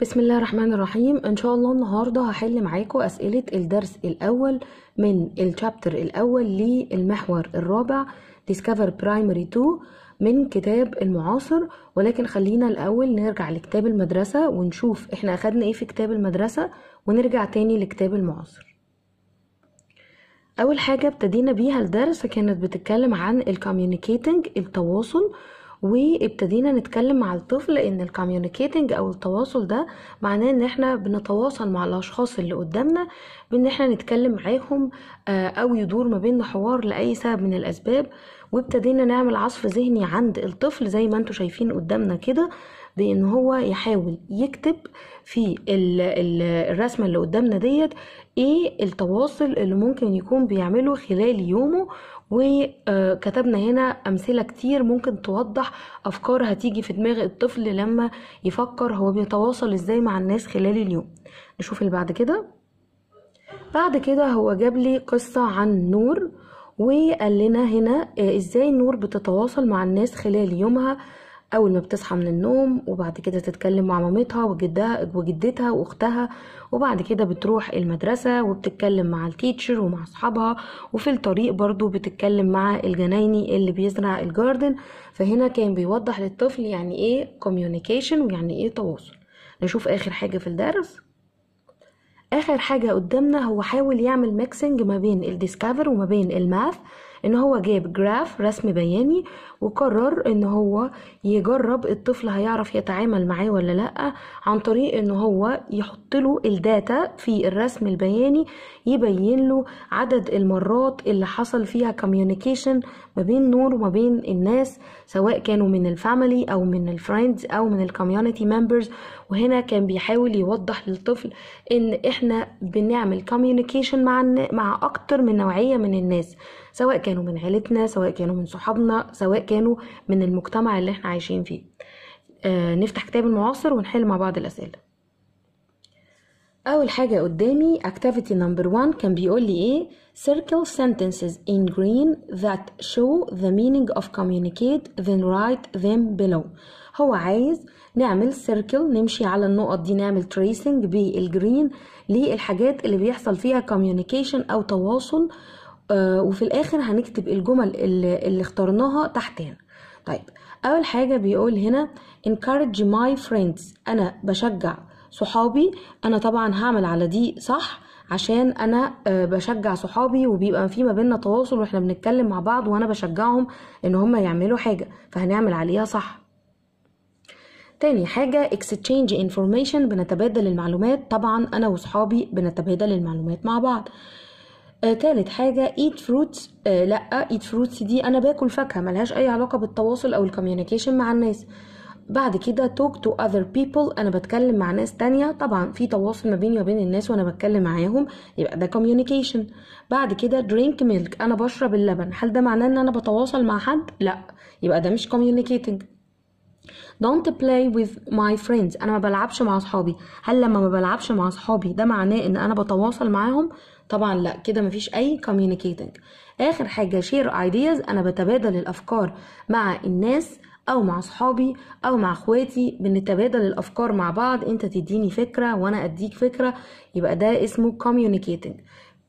بسم الله الرحمن الرحيم ان شاء الله النهارده هحل معاكم اسئله الدرس الاول من الشابتر الاول للمحور الرابع ديسكفر برايمري 2 من كتاب المعاصر ولكن خلينا الاول نرجع لكتاب المدرسه ونشوف احنا اخدنا ايه في كتاب المدرسه ونرجع تاني لكتاب المعاصر اول حاجه ابتدينا بيها الدرس كانت بتتكلم عن الكوميونيكيتنج التواصل وابتدينا نتكلم مع الطفل ان الكوميونيكيتنج او التواصل ده معناه ان احنا بنتواصل مع الاشخاص اللي قدامنا بان احنا نتكلم معاهم آه، او يدور ما بيننا حوار لاي سبب من الاسباب وابتدينا نعمل عصف ذهني عند الطفل زي ما انتم شايفين قدامنا كده بان هو يحاول يكتب في الرسمه اللي قدامنا ديت ايه التواصل اللي ممكن يكون بيعمله خلال يومه وكتبنا آه، هنا امثله كتير ممكن توضح افكار هتيجي في دماغ الطفل لما يفكر هو بيتواصل ازاي مع الناس خلال اليوم نشوف اللي بعد كده بعد كده هو جاب لي قصه عن نور وقال لنا هنا آه، ازاي نور بتتواصل مع الناس خلال يومها اول ما بتصحى من النوم وبعد كده تتكلم مع مامتها وجدها وجدتها واختها وبعد كده بتروح المدرسه وبتتكلم مع التيتشر ومع اصحابها وفي الطريق برضو بتتكلم مع الجنايني اللي بيزرع الجاردن فهنا كان بيوضح للطفل يعني ايه كوميونيكيشن ويعني ايه تواصل نشوف اخر حاجه في الدرس اخر حاجه قدامنا هو حاول يعمل ميكسنج ما بين الديسكافر وما بين الماث ان هو جاب جراف رسم بياني وقرر ان هو يجرب الطفل هيعرف يتعامل معاه ولا لا عن طريق ان هو يحط له الداتا في الرسم البياني يبين له عدد المرات اللي حصل فيها كوميونيكيشن ما بين نور وما بين الناس سواء كانوا من الفاميلي او من الفريندز او من الكوميونيتي ممبرز وهنا كان بيحاول يوضح للطفل ان احنا بنعمل كوميونيكيشن مع مع اكتر من نوعيه من الناس سواء كانوا من عيلتنا سواء كانوا من صحابنا سواء مكانه من المجتمع اللي احنا عايشين فيه آه نفتح كتاب المعاصر ونحل مع بعض الأسئلة أول حاجة قدامي activity number one كان بيقول لي إيه circle sentences in green that show the meaning of communicate then write them below هو عايز نعمل سيركل نمشي على النقط دي نعمل تريسنج بالجرين للحاجات اللي بيحصل فيها communication أو تواصل آه، وفي الاخر هنكتب الجمل اللي, اللي اخترناها تحت هنا طيب اول حاجه بيقول هنا encourage my friends انا بشجع صحابي انا طبعا هعمل على دي صح عشان انا آه، بشجع صحابي وبيبقى في ما بينا تواصل واحنا بنتكلم مع بعض وانا بشجعهم ان هم يعملوا حاجه فهنعمل عليها صح تاني حاجة exchange information بنتبادل المعلومات طبعا أنا وصحابي بنتبادل المعلومات مع بعض آه تالت حاجه ايت فروتس آه لا ايت فروتس دي انا باكل فاكهه ملهاش اي علاقه بالتواصل او الكوميونيكيشن مع الناس بعد كده توك تو اذر بيبل انا بتكلم مع ناس تانية طبعا في تواصل ما بيني وبين الناس وانا بتكلم معاهم يبقى ده كوميونيكيشن بعد كده درينك ميلك انا بشرب اللبن هل ده معناه ان انا بتواصل مع حد لا يبقى ده مش كوميونيكيتنج don't play with my friends انا ما بلعبش مع اصحابي هل لما ما بلعبش مع اصحابي ده معناه ان انا بتواصل معاهم طبعا لا كده مفيش اي communicating اخر حاجه share ideas انا بتبادل الافكار مع الناس او مع اصحابي او مع اخواتي بنتبادل الافكار مع بعض انت تديني فكره وانا اديك فكره يبقى ده اسمه communicating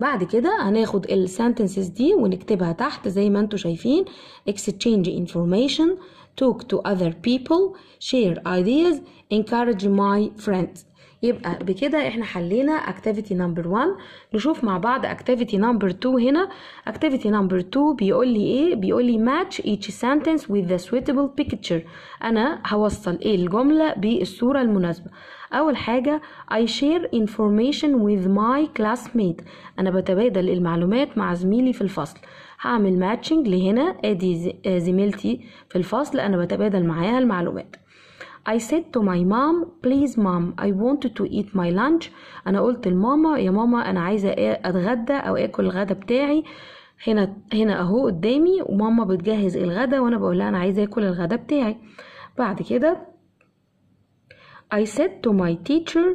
بعد كده هناخد السنتنسز دي ونكتبها تحت زي ما انتوا شايفين exchange information talk to other people, share ideas, encourage my friends. يبقى بكده احنا حلينا اكتيفيتي نمبر 1 نشوف مع بعض اكتيفيتي نمبر 2 هنا اكتيفيتي نمبر 2 بيقول لي ايه بيقول لي match each sentence with the suitable picture انا هوصل ايه الجمله بالصوره المناسبه اول حاجه I share information with my classmate انا بتبادل المعلومات مع زميلي في الفصل هعمل ماتشنج لهنا ادي آه، زميلتي في الفصل انا بتبادل معاها المعلومات I said to my mom please mom I wanted to eat my lunch أنا قلت لماما يا ماما أنا عايزة أتغدى أو آكل الغدا بتاعي هنا هنا أهو قدامي وماما بتجهز الغدا وأنا بقول لها أنا عايزة آكل الغدا بتاعي بعد كده I said to my teacher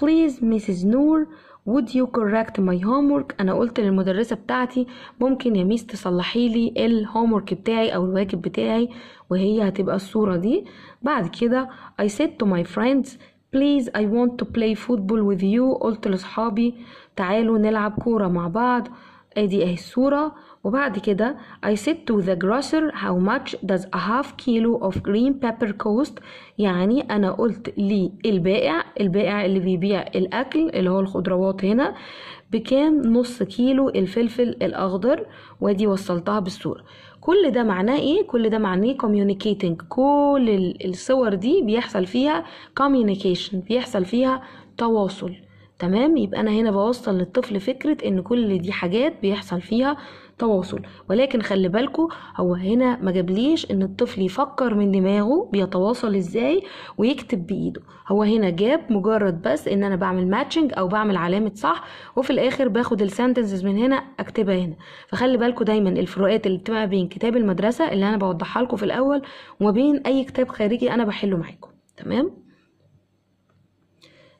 please Mrs. Noor would you correct my homework انا قلت للمدرسه بتاعتي ممكن يا ميس تصلحي لي الهومورك بتاعي او الواجب بتاعي وهي هتبقى الصوره دي بعد كده I said to my friends please I want to play football with you قلت لاصحابي تعالوا نلعب كوره مع بعض ادي اهي الصورة وبعد كده I said to the grocer how much does a half kilo of green pepper cost يعني أنا قلت للبائع البائع اللي بيبيع الأكل اللي هو الخضروات هنا بكام نص كيلو الفلفل الأخضر وادي وصلتها بالصورة كل ده معناه ايه كل ده معناه communicating كل الصور دي بيحصل فيها communication بيحصل فيها تواصل تمام يبقى انا هنا بوصل للطفل فكره ان كل دي حاجات بيحصل فيها تواصل ولكن خلي بالكو هو هنا ما جابليش ان الطفل يفكر من دماغه بيتواصل ازاي ويكتب بايده هو هنا جاب مجرد بس ان انا بعمل ماتشنج او بعمل علامه صح وفي الاخر باخد السنتنسز من هنا اكتبها هنا فخلي بالكو دايما الفروقات اللي بتبقى بين كتاب المدرسه اللي انا بوضحها لكم في الاول وما بين اي كتاب خارجي انا بحله معاكم تمام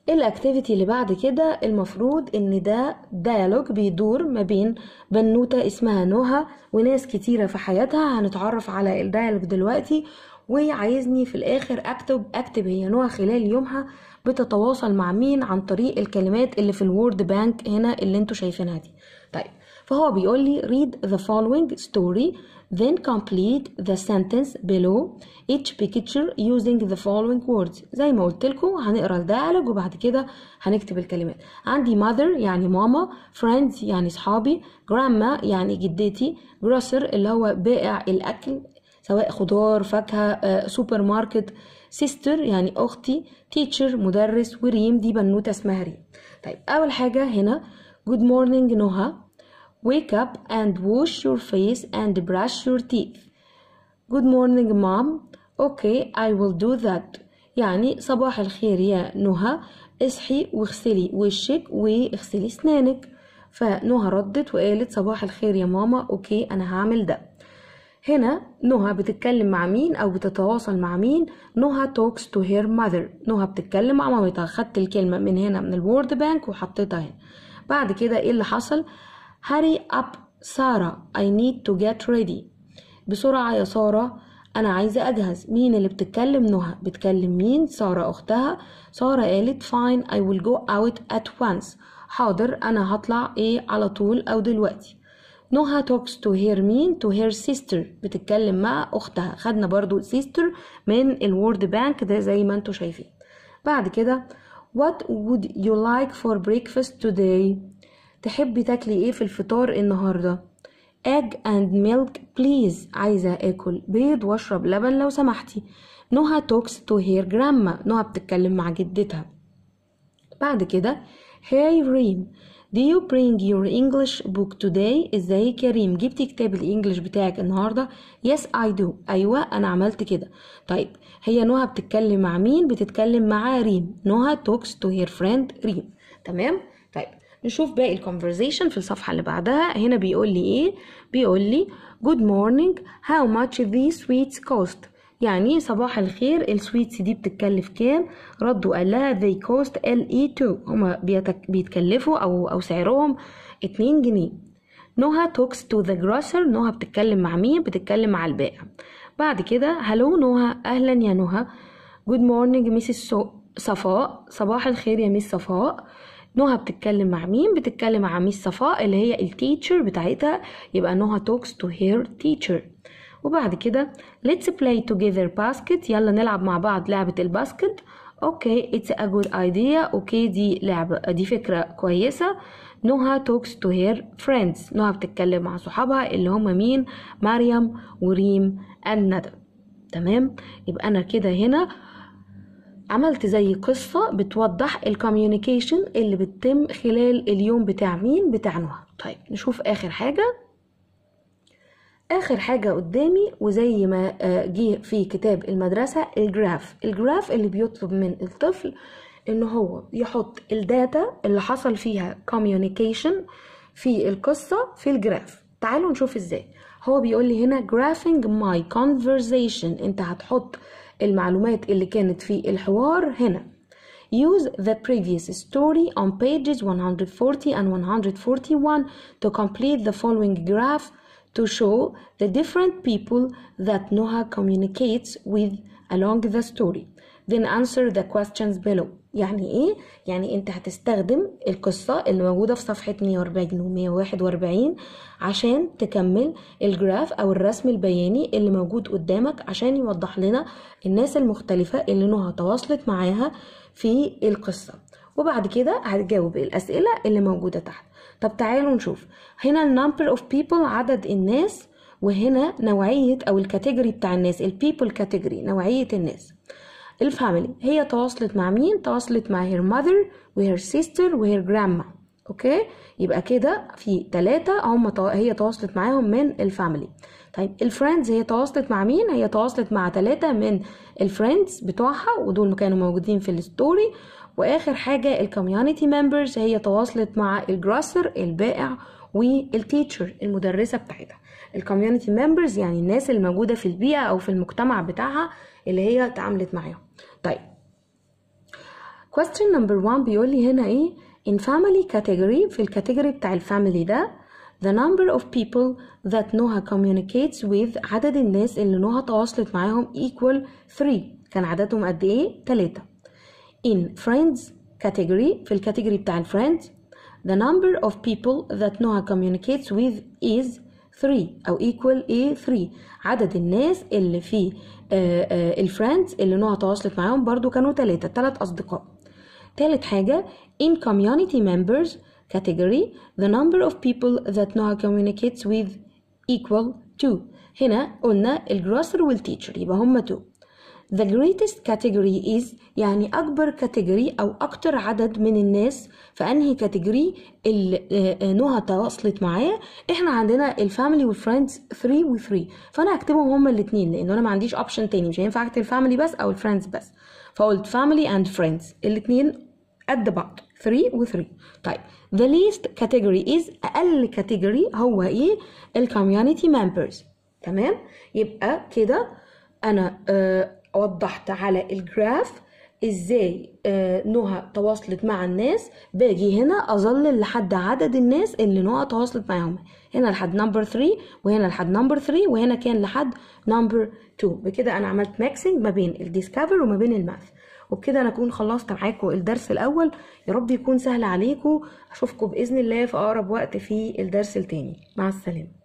الاكتيفيتي اللي بعد كده المفروض ان ده ديالوج بيدور ما بين بنوته اسمها نهى وناس كتيره في حياتها هنتعرف على الديالوج دلوقتي وعايزني في الاخر اكتب اكتب هي نهى خلال يومها بتتواصل مع مين عن طريق الكلمات اللي في الورد بانك هنا اللي انتوا شايفينها دي طيب فهو بيقول لي read the following story then complete the sentence below each picture using the following words زي ما قلت لكم هنقرا الدايلوج وبعد كده هنكتب الكلمات عندي mother يعني ماما friends يعني صحابي grandma يعني جدتي grocer اللي هو بائع الاكل سواء خضار فاكهة آه، سوبر ماركت سيستر يعني أختي تيتشر مدرس وريم دي بنوتة اسمها ريم طيب أول حاجة هنا good morning نهى wake up and wash your face and brush your teeth good morning mom okay I will do that يعني صباح الخير يا نهى اصحي واغسلي وشك واغسلي اسنانك فنهى ردت وقالت صباح الخير يا ماما اوكي انا هعمل ده هنا نهى بتتكلم مع مين او بتتواصل مع مين نهى talks to her mother نهى بتتكلم مع مامتها خدت الكلمه من هنا من الوورد بانك وحطيتها هنا بعد كده ايه اللي حصل هاري اب ساره I need to get ready بسرعه يا ساره انا عايزه اجهز مين اللي بتتكلم نهى بتكلم مين ساره اختها ساره قالت fine I will go out at once حاضر انا هطلع ايه على طول او دلوقتي نوها توكس تو هير مين تو هير سيستر بتتكلم مع اختها خدنا برضو سيستر من الورد بانك ده زي ما انتوا شايفين بعد كده what would you like for breakfast today تحبي تاكلي ايه في الفطار النهارده egg and milk please عايزه اكل بيض واشرب لبن لو سمحتي نوها توكس تو هير جراما نوها بتتكلم مع جدتها بعد كده هاي ريم Do you bring your English book today? ازاي كريم جبت كتاب الانجليش بتاعك النهارده؟ Yes I do. ايوه انا عملت كده. طيب هي نهى بتتكلم مع مين؟ بتتكلم مع ريم. نهى talks to her friend ريم. تمام؟ طيب نشوف باقي الكونفرزيشن في الصفحة اللي بعدها هنا بيقول لي ايه؟ بيقول لي good morning how much these sweets cost؟ يعني صباح الخير السويتس دي بتتكلف كام ردوا قال لها they cost LE2 هما بيتكلفوا أو, أو سعرهم اتنين جنيه نوها توكس تو ذا جراسر نوها بتتكلم مع مين بتتكلم مع البائع بعد كده هلو نوها أهلا يا نوها جود مورنينج ميس صفاء صباح الخير يا ميس صفاء نوها بتتكلم مع مين بتتكلم مع ميس صفاء اللي هي التيتشر بتاعتها يبقى نوها توكس تو هير تيتشر وبعد كده let's play together basket يلا نلعب مع بعض لعبة الباسكت اوكي it's a good idea اوكي دي لعبة دي فكرة كويسة نوها talks to her friends نوها بتتكلم مع صحابها اللي هم مين مريم وريم الندى تمام يبقى انا كده هنا عملت زي قصة بتوضح الكوميونيكيشن اللي بتتم خلال اليوم بتاع مين بتاع نوها طيب نشوف اخر حاجة اخر حاجة قدامي وزي ما آه، جه في كتاب المدرسة الجراف الجراف اللي بيطلب من الطفل ان هو يحط الداتا اللي حصل فيها communication في القصة في الجراف تعالوا نشوف ازاي هو بيقول لي هنا graphing my conversation انت هتحط المعلومات اللي كانت في الحوار هنا Use the previous story on pages 140 and 141 to complete the following graph to show the different people that Noha communicates with along the story then answer the questions below يعني ايه يعني انت هتستخدم القصة اللي موجودة في صفحة 140 و 141 عشان تكمل الجراف او الرسم البياني اللي موجود قدامك عشان يوضح لنا الناس المختلفة اللي نهى تواصلت معاها في القصة وبعد كده هتجاوب الأسئلة اللي موجودة تحت طب تعالوا نشوف هنا number of people عدد الناس وهنا نوعية أو الكاتيجوري بتاع الناس people category نوعية الناس الفاميلي هي تواصلت مع مين تواصلت مع her mother و her sister و her grandma اوكي يبقى كده في تلاتة هم هي تواصلت معاهم من الفاميلي طيب الفريندز هي تواصلت مع مين هي تواصلت مع تلاتة من الفريندز بتوعها ودول كانوا موجودين في الستوري واخر حاجه الكوميونتي ممبرز هي تواصلت مع الجراسر البائع والتيتشر المدرسه بتاعتها الكوميونتي ممبرز يعني الناس الموجوده في البيئه او في المجتمع بتاعها اللي هي اتعاملت معاهم طيب question number 1 بيقول لي هنا ايه in family category في الكاتيجوري بتاع الفاميلي ده the number of people that نوها communicates with عدد الناس اللي نوها تواصلت معاهم equal 3 كان عددهم قد ايه 3 in friends category في الكاتيجوري بتاع friends the number of people that Noah communicates with is 3 أو equal a 3 عدد الناس اللي في الفريندز اللي نوع تواصلت معاهم برضو كانوا تلاتة تلات أصدقاء تالت حاجة in community members category the number of people that Noah communicates with equal two. هنا قلنا الجراسر والتيتشر يبقى هما 2 The greatest category is يعني أكبر category أو أكتر عدد من الناس فأنهي اللي آه، آه، نهى تواصلت معايا إحنا عندنا الفاميلي والفريندز 3 و3 فأنا هكتبهم هما الاتنين لأن أنا ما عنديش أوبشن تاني مش هينفع أكتب الفاميلي بس أو الفريندز بس فقلت فاميلي أند فريندز الاتنين قد بعض 3 و 3 طيب the least category is اقل category هو ايه community ممبرز تمام يبقى كده انا آه، وضحت على الجراف ازاي آه، نهى تواصلت مع الناس باجي هنا اظلل لحد عدد الناس اللي نهى تواصلت معاهم هنا لحد نمبر 3 وهنا لحد نمبر 3 وهنا كان لحد نمبر 2 بكده انا عملت ماكسنج ما بين الديسكفر وما بين الماث وبكده انا اكون خلصت معاكم الدرس الاول يا رب يكون سهل عليكم اشوفكم باذن الله في اقرب وقت في الدرس التاني مع السلامه